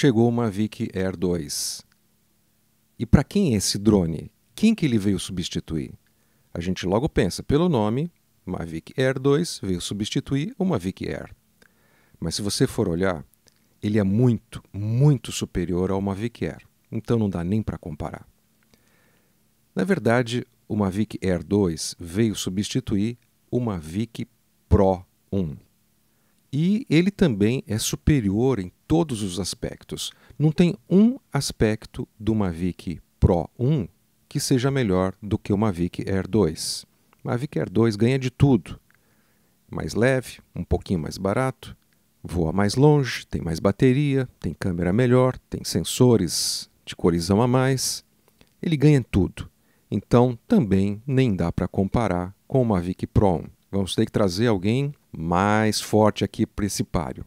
chegou uma Mavic Air 2. E para quem é esse drone? Quem que ele veio substituir? A gente logo pensa, pelo nome, Mavic Air 2 veio substituir o Mavic Air. Mas se você for olhar, ele é muito, muito superior ao Mavic Air. Então não dá nem para comparar. Na verdade, o Mavic Air 2 veio substituir o Mavic Pro 1. E ele também é superior em todos os aspectos. Não tem um aspecto do Mavic Pro 1 que seja melhor do que o Mavic Air 2. Mavic Air 2 ganha de tudo. Mais leve, um pouquinho mais barato, voa mais longe, tem mais bateria, tem câmera melhor, tem sensores de colisão a mais. Ele ganha tudo. Então, também nem dá para comparar com o Mavic Pro 1. Vamos ter que trazer alguém mais forte aqui para esse páreo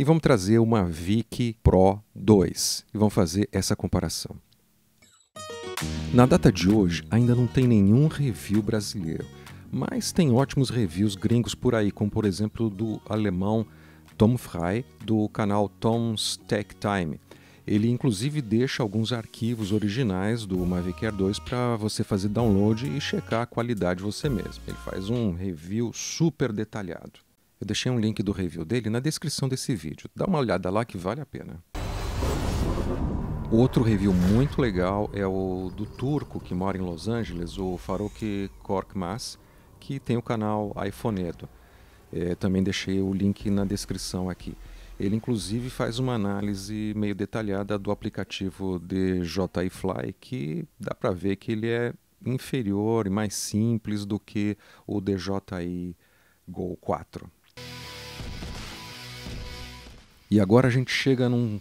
e vamos trazer uma VIC Pro 2 e vamos fazer essa comparação. Na data de hoje, ainda não tem nenhum review brasileiro, mas tem ótimos reviews gringos por aí, como por exemplo do alemão Tom Frey, do canal Tom's Tech Time. Ele inclusive deixa alguns arquivos originais do Mavic Air 2 para você fazer download e checar a qualidade você mesmo. Ele faz um review super detalhado. Eu deixei um link do review dele na descrição desse vídeo. Dá uma olhada lá que vale a pena. Outro review muito legal é o do turco que mora em Los Angeles, o Faruk Korkmaz, que tem o canal iPhonedo. É, também deixei o link na descrição aqui. Ele inclusive faz uma análise meio detalhada do aplicativo DJI Fly, que dá para ver que ele é inferior e mais simples do que o DJI Go 4. E agora a gente chega num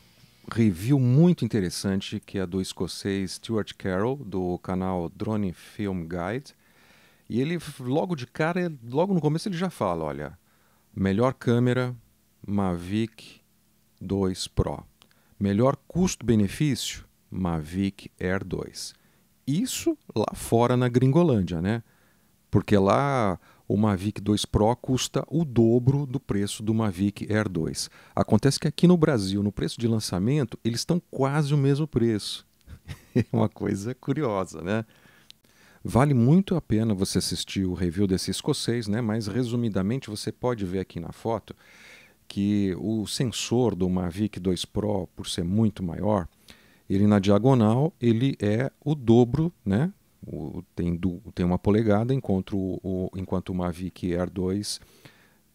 review muito interessante que é do escocês Stuart Carroll, do canal Drone Film Guide. E ele, logo de cara, logo no começo, ele já fala: olha, melhor câmera Mavic 2 Pro. Melhor custo-benefício Mavic Air 2. Isso lá fora na Gringolândia, né? Porque lá o Mavic 2 Pro custa o dobro do preço do Mavic Air 2. Acontece que aqui no Brasil, no preço de lançamento, eles estão quase o mesmo preço. É uma coisa curiosa, né? Vale muito a pena você assistir o review desse escocês, né? Mas resumidamente você pode ver aqui na foto que o sensor do Mavic 2 Pro, por ser muito maior, ele na diagonal ele é o dobro, né, o, tem, do, tem uma polegada, enquanto o, enquanto o Mavic Air 2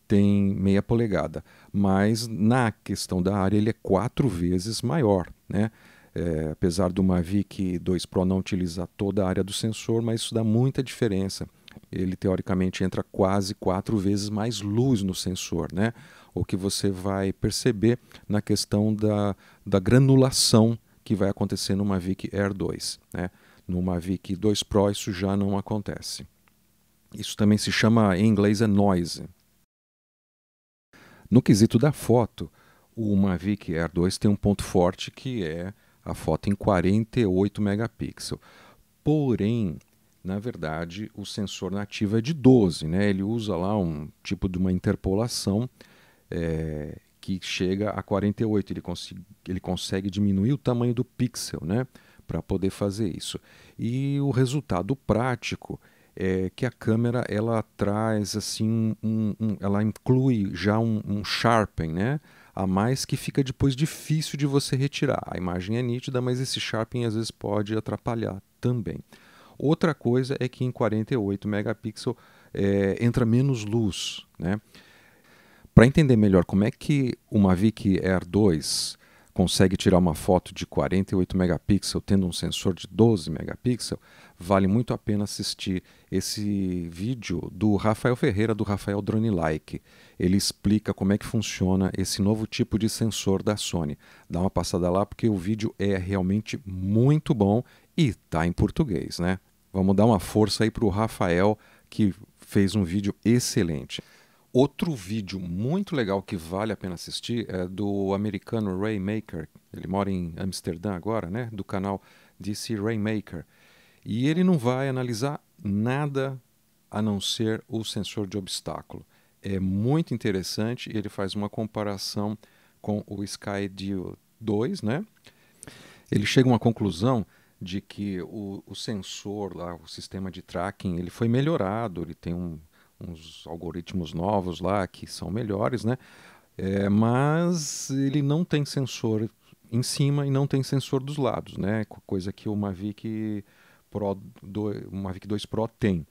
tem meia polegada. Mas na questão da área ele é quatro vezes maior. Né? É, apesar do Mavic 2 Pro não utilizar toda a área do sensor, mas isso dá muita diferença. Ele teoricamente entra quase quatro vezes mais luz no sensor, né? O que você vai perceber na questão da, da granulação que vai acontecer no Mavic Air 2, né? No Mavic 2 Pro isso já não acontece. Isso também se chama em inglês é noise. No quesito da foto, o Mavic Air 2 tem um ponto forte que é a foto em 48 megapixels. Porém, na verdade, o sensor nativo é de 12, né? Ele usa lá um tipo de uma interpolação é, que chega a 48. Ele, cons ele consegue diminuir o tamanho do pixel, né? para poder fazer isso. E o resultado prático é que a câmera ela traz assim um, um, ela inclui já um, um sharpen, né? a mais que fica depois difícil de você retirar. A imagem é nítida, mas esse sharpen às vezes pode atrapalhar também. Outra coisa é que em 48 megapixels é, entra menos luz. Né? Para entender melhor como é que uma VIC-R2 consegue tirar uma foto de 48 megapixels tendo um sensor de 12 megapixels, vale muito a pena assistir esse vídeo do Rafael Ferreira do Rafael Drone Like. Ele explica como é que funciona esse novo tipo de sensor da Sony. Dá uma passada lá porque o vídeo é realmente muito bom e está em português, né? Vamos dar uma força aí para o Rafael que fez um vídeo excelente. Outro vídeo muito legal que vale a pena assistir é do americano Ray Maker. Ele mora em Amsterdã agora, né? Do canal DC Ray Maker. E ele não vai analisar nada a não ser o sensor de obstáculo. É muito interessante. Ele faz uma comparação com o Skydio 2, né? Ele chega a uma conclusão de que o, o sensor lá, o sistema de tracking, ele foi melhorado. Ele tem um uns algoritmos novos lá que são melhores, né? É, mas ele não tem sensor em cima e não tem sensor dos lados, né? Coisa que o Mavic Pro do, o Mavic 2 Pro tem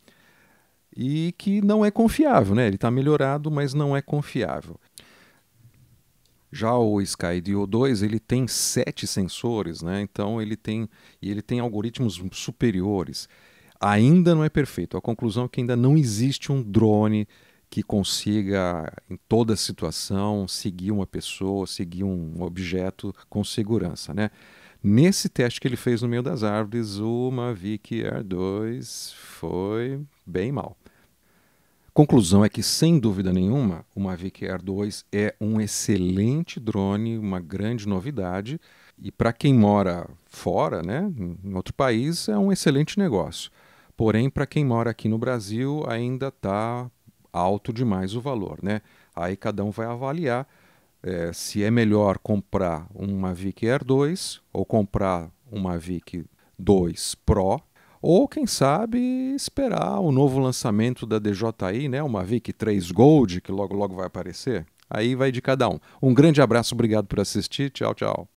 e que não é confiável, né? Ele está melhorado, mas não é confiável. Já o Skydio 2 ele tem sete sensores, né? Então ele tem e ele tem algoritmos superiores ainda não é perfeito. A conclusão é que ainda não existe um drone que consiga, em toda situação, seguir uma pessoa, seguir um objeto com segurança. Né? Nesse teste que ele fez no meio das árvores, o Mavic Air 2 foi bem mal. Conclusão é que, sem dúvida nenhuma, o Mavic Air 2 é um excelente drone, uma grande novidade. E para quem mora fora, né, em outro país, é um excelente negócio. Porém, para quem mora aqui no Brasil, ainda está alto demais o valor. Né? Aí cada um vai avaliar é, se é melhor comprar uma VIC Air 2 ou comprar uma VIC 2 Pro, ou quem sabe esperar o novo lançamento da DJI, né? uma VIC 3 Gold, que logo logo vai aparecer. Aí vai de cada um. Um grande abraço, obrigado por assistir. Tchau, tchau.